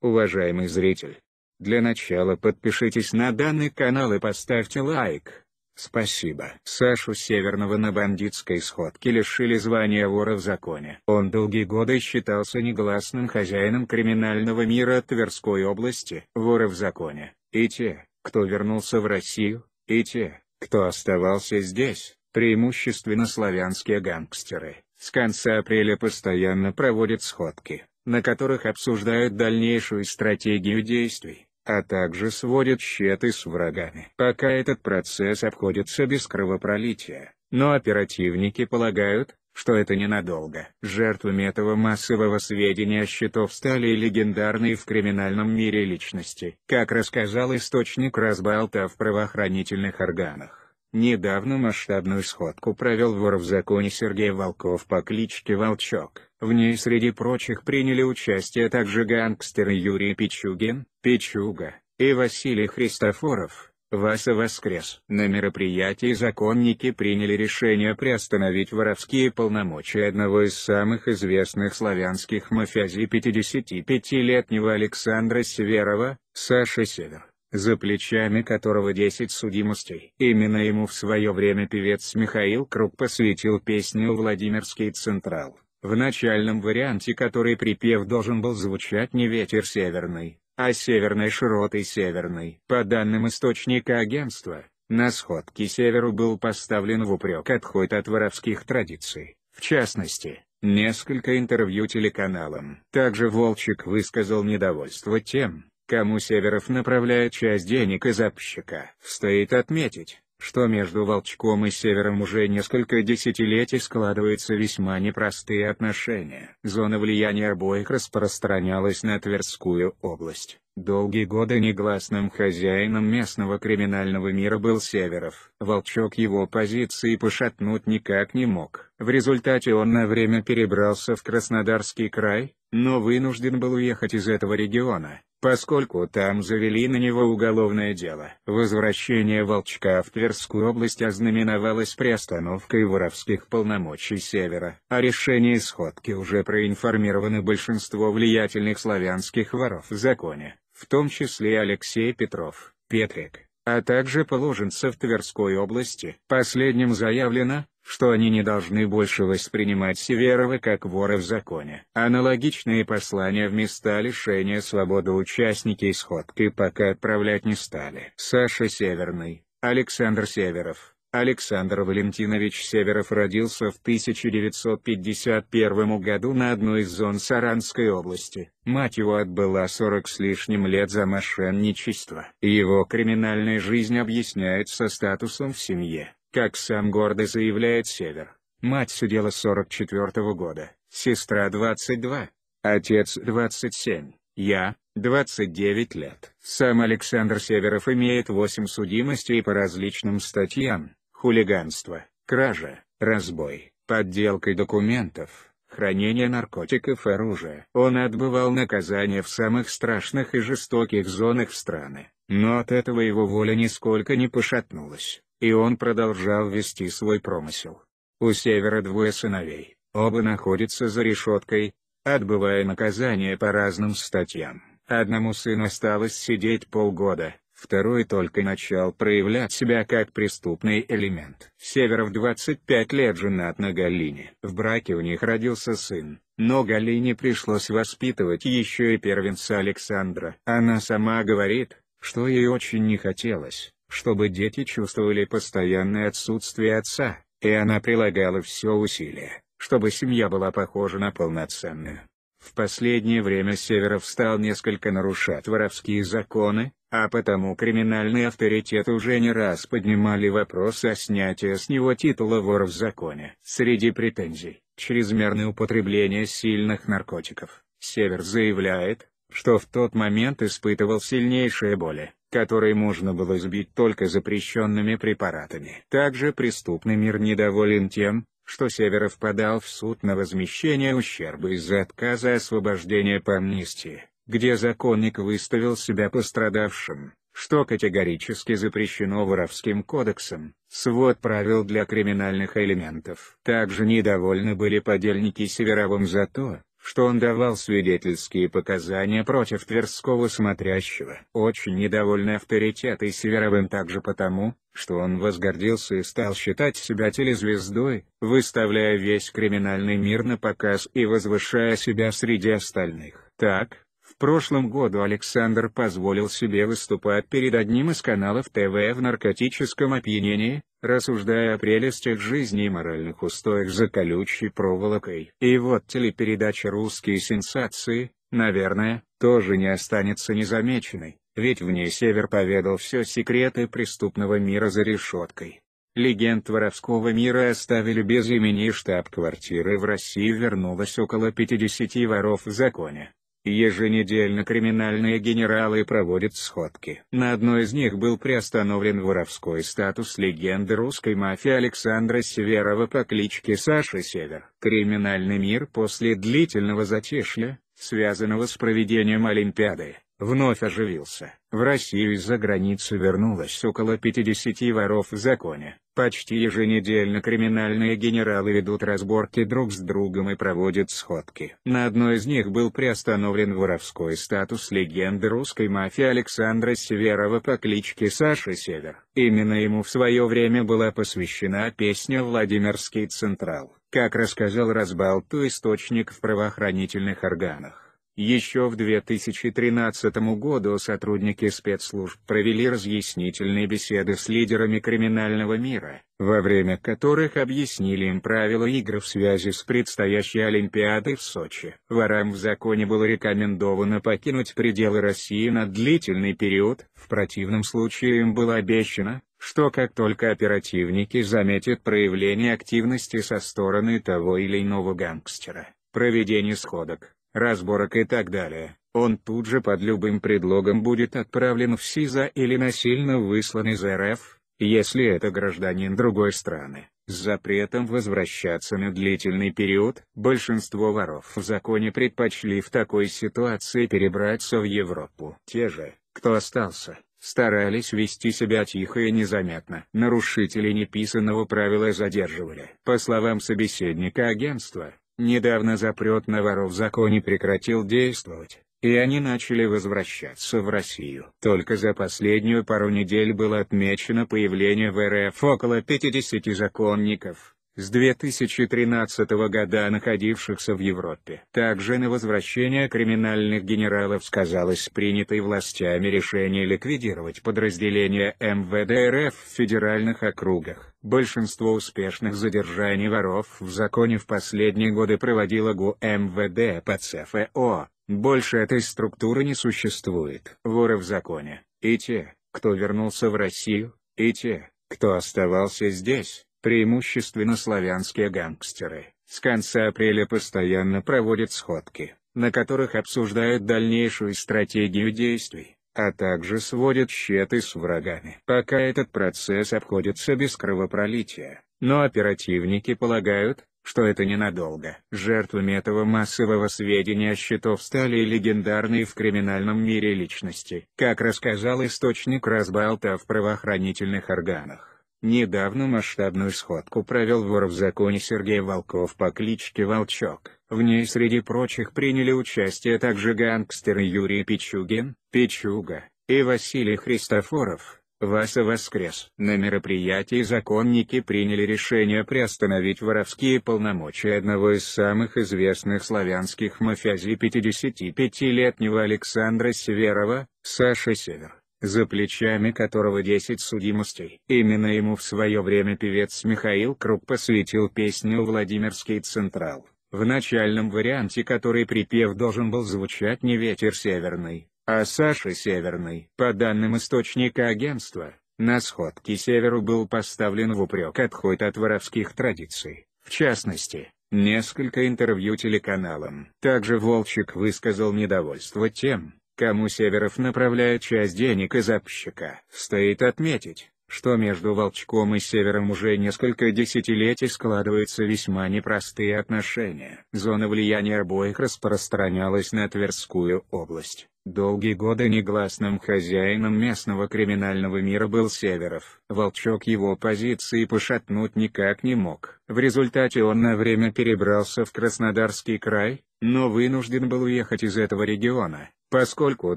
Уважаемый зритель, для начала подпишитесь на данный канал и поставьте лайк. Спасибо. Сашу Северного на бандитской сходке лишили звания вора в законе. Он долгие годы считался негласным хозяином криминального мира Тверской области. Воры в законе, и те, кто вернулся в Россию, и те, кто оставался здесь, преимущественно славянские гангстеры, с конца апреля постоянно проводят сходки на которых обсуждают дальнейшую стратегию действий, а также сводят счеты с врагами. Пока этот процесс обходится без кровопролития, но оперативники полагают, что это ненадолго. Жертвами этого массового сведения счетов стали легендарные в криминальном мире личности. Как рассказал источник Разбалта в правоохранительных органах, недавно масштабную сходку провел вор в законе Сергей Волков по кличке Волчок. В ней среди прочих приняли участие также гангстеры Юрий Пичугин, Пичуга, и Василий Христофоров. Васа воскрес. На мероприятии законники приняли решение приостановить воровские полномочия одного из самых известных славянских мафиази 55-летнего Александра Северова, Саши Север, за плечами которого 10 судимостей. Именно ему в свое время певец Михаил Круг посвятил песню «Владимирский Централ». В начальном варианте который припев должен был звучать не ветер северный, а северной широты северной. По данным источника агентства, на сходке северу был поставлен в упрек отход от воровских традиций, в частности, несколько интервью телеканалам. Также Волчек высказал недовольство тем, кому Северов направляет часть денег из общака. Стоит отметить, что между Волчком и Севером уже несколько десятилетий складываются весьма непростые отношения. Зона влияния обоих распространялась на Тверскую область. Долгие годы негласным хозяином местного криминального мира был Северов. Волчок его позиции пошатнуть никак не мог. В результате он на время перебрался в Краснодарский край, но вынужден был уехать из этого региона, поскольку там завели на него уголовное дело. Возвращение Волчка в Тверскую область ознаменовалось приостановкой воровских полномочий Севера. О а решении сходки уже проинформировано большинство влиятельных славянских воров в законе, в том числе Алексей Петров, Петрик а также положенцев Тверской области. Последним заявлено, что они не должны больше воспринимать Северова как вора в законе. Аналогичные послания в места лишения свободы участники исходки пока отправлять не стали. Саша Северный, Александр Северов Александр Валентинович Северов родился в 1951 году на одной из зон Саранской области. Мать его отбыла 40 с лишним лет за мошенничество. Его криминальная жизнь объясняется статусом в семье. Как сам гордо заявляет Север, мать сидела 44 -го года, сестра 22, отец 27, я 29 лет. Сам Александр Северов имеет 8 судимостей по различным статьям хулиганство, кража, разбой, подделкой документов, хранение наркотиков и оружия. Он отбывал наказание в самых страшных и жестоких зонах страны, но от этого его воля нисколько не пошатнулась, и он продолжал вести свой промысел. У Севера двое сыновей, оба находятся за решеткой, отбывая наказание по разным статьям. Одному сыну осталось сидеть полгода, второй только начал проявлять себя как преступный элемент. Северов 25 лет женат на Галине. В браке у них родился сын, но Галине пришлось воспитывать еще и первенца Александра. Она сама говорит, что ей очень не хотелось, чтобы дети чувствовали постоянное отсутствие отца, и она прилагала все усилия, чтобы семья была похожа на полноценную. В последнее время Северов стал несколько нарушать воровские законы, а потому криминальные авторитеты уже не раз поднимали вопрос о снятии с него титула вора в законе. Среди претензий – чрезмерное употребление сильных наркотиков. Север заявляет, что в тот момент испытывал сильнейшие боли, которые можно было сбить только запрещенными препаратами. Также преступный мир недоволен тем, что Северов подал в суд на возмещение ущерба из-за отказа освобождения по амнистии где законник выставил себя пострадавшим, что категорически запрещено Воровским кодексом, свод правил для криминальных элементов. Также недовольны были подельники Северовым за то, что он давал свидетельские показания против Тверского смотрящего. Очень недовольны авторитеты Северовым также потому, что он возгордился и стал считать себя телезвездой, выставляя весь криминальный мир на показ и возвышая себя среди остальных. Так, прошлом году Александр позволил себе выступать перед одним из каналов ТВ в наркотическом опьянении, рассуждая о прелестях жизни и моральных устоях за колючей проволокой. И вот телепередача «Русские сенсации», наверное, тоже не останется незамеченной, ведь в ней Север поведал все секреты преступного мира за решеткой. Легенд воровского мира оставили без имени штаб-квартиры в России вернулось около 50 воров в законе. Еженедельно криминальные генералы проводят сходки. На одной из них был приостановлен воровской статус легенды русской мафии Александра Северова по кличке Саша Север. Криминальный мир после длительного затишья, связанного с проведением Олимпиады, вновь оживился. В Россию из-за границы вернулось около 50 воров в законе. Почти еженедельно криминальные генералы ведут разборки друг с другом и проводят сходки. На одной из них был приостановлен воровской статус легенды русской мафии Александра Северова по кличке Саша Север. Именно ему в свое время была посвящена песня «Владимирский Централ», как рассказал Разбалту источник в правоохранительных органах. Еще в 2013 году сотрудники спецслужб провели разъяснительные беседы с лидерами криминального мира, во время которых объяснили им правила игр в связи с предстоящей Олимпиадой в Сочи. Ворам в законе было рекомендовано покинуть пределы России на длительный период, в противном случае им было обещано, что как только оперативники заметят проявление активности со стороны того или иного гангстера, проведение сходок, разборок и так далее, он тут же под любым предлогом будет отправлен в СИЗО или насильно выслан из РФ, если это гражданин другой страны, с запретом возвращаться на длительный период. Большинство воров в законе предпочли в такой ситуации перебраться в Европу. Те же, кто остался, старались вести себя тихо и незаметно. Нарушители неписанного правила задерживали. По словам собеседника агентства, Недавно запрет на воров в законе прекратил действовать, и они начали возвращаться в Россию. Только за последнюю пару недель было отмечено появление в РФ около 50 законников с 2013 года находившихся в Европе. Также на возвращение криминальных генералов сказалось принятое властями решение ликвидировать подразделения МВД РФ в федеральных округах. Большинство успешных задержаний воров в законе в последние годы проводило ГУ МВД по ЦФО. Больше этой структуры не существует. Воры в законе, и те, кто вернулся в Россию, и те, кто оставался здесь преимущественно славянские гангстеры, с конца апреля постоянно проводят сходки, на которых обсуждают дальнейшую стратегию действий, а также сводят счеты с врагами. Пока этот процесс обходится без кровопролития, но оперативники полагают, что это ненадолго. Жертвами этого массового сведения счетов стали и легендарные в криминальном мире личности. Как рассказал источник Разбалта в правоохранительных органах, Недавно масштабную сходку провел вор в законе Сергей Волков по кличке Волчок. В ней среди прочих приняли участие также гангстеры Юрий Пичугин, Пичуга, и Василий Христофоров. Васа воскрес. На мероприятии законники приняли решение приостановить воровские полномочия одного из самых известных славянских мафиази 55-летнего Александра Северова, Саши Север за плечами которого 10 судимостей. Именно ему в свое время певец Михаил Круг посвятил песню «Владимирский Централ», в начальном варианте который припев должен был звучать не «Ветер северный», а «Саша северный». По данным источника агентства, на сходке северу был поставлен в упрек отход от воровских традиций, в частности, несколько интервью телеканалам. Также Волчек высказал недовольство тем, кому Северов направляет часть денег из общика. Стоит отметить, что между Волчком и Севером уже несколько десятилетий складываются весьма непростые отношения. Зона влияния обоих распространялась на Тверскую область, Долгие годы негласным хозяином местного криминального мира был Северов. Волчок его позиции пошатнуть никак не мог. В результате он на время перебрался в Краснодарский край, но вынужден был уехать из этого региона, поскольку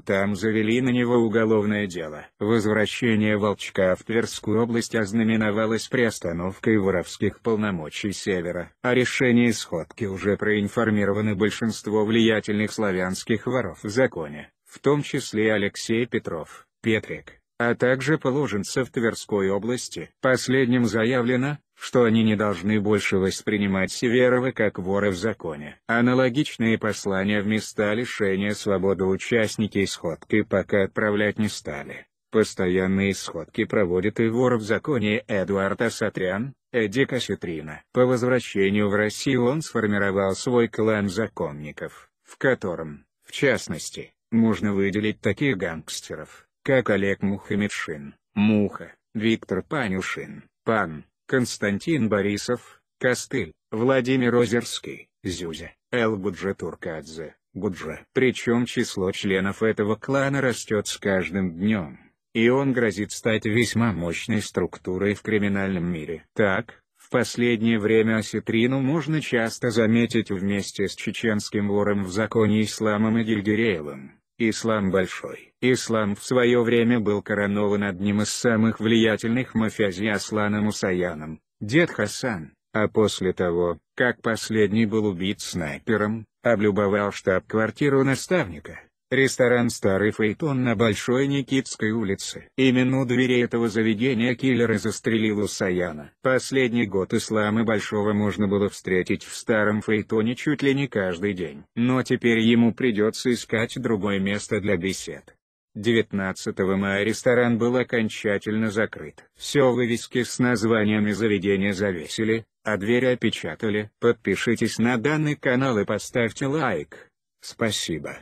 там завели на него уголовное дело. Возвращение Волчка в Тверскую область ознаменовалось приостановкой воровских полномочий Севера. О а решении сходки уже проинформировано большинство влиятельных славянских воров в законе в том числе Алексей Петров, Петрик, а также положенцев Тверской области. Последним заявлено, что они не должны больше воспринимать Северова как вора в законе. Аналогичные послания в места лишения свободы участники исходки пока отправлять не стали. Постоянные исходки проводит и вор в законе Эдуард Асатрян, Эдик Асетрина. По возвращению в Россию он сформировал свой клан законников, в котором, в частности, можно выделить таких гангстеров, как Олег Мухамедшин, Муха, Виктор Панюшин, Пан, Константин Борисов, Костыль, Владимир Озерский, Зюзя, Эл Гуджатуркадзе, Гуджа. Причем число членов этого клана растет с каждым днем, и он грозит стать весьма мощной структурой в криминальном мире. Так, в последнее время осетрину можно часто заметить вместе с чеченским вором в законе Исламом и Гильдереевым. Ислам Большой. Ислам в свое время был коронован одним из самых влиятельных мафиази Асланом Усаяном, дед Хасан, а после того, как последний был убит снайпером, облюбовал штаб-квартиру наставника. Ресторан «Старый Фейтон» на Большой Никитской улице. Именно у двери этого заведения киллеры и застрелил Усаяна. Последний год ислама Большого можно было встретить в Старом Фейтоне чуть ли не каждый день. Но теперь ему придется искать другое место для бесед. 19 мая ресторан был окончательно закрыт. Все вывески с названиями заведения завесили, а двери опечатали. Подпишитесь на данный канал и поставьте лайк. Спасибо.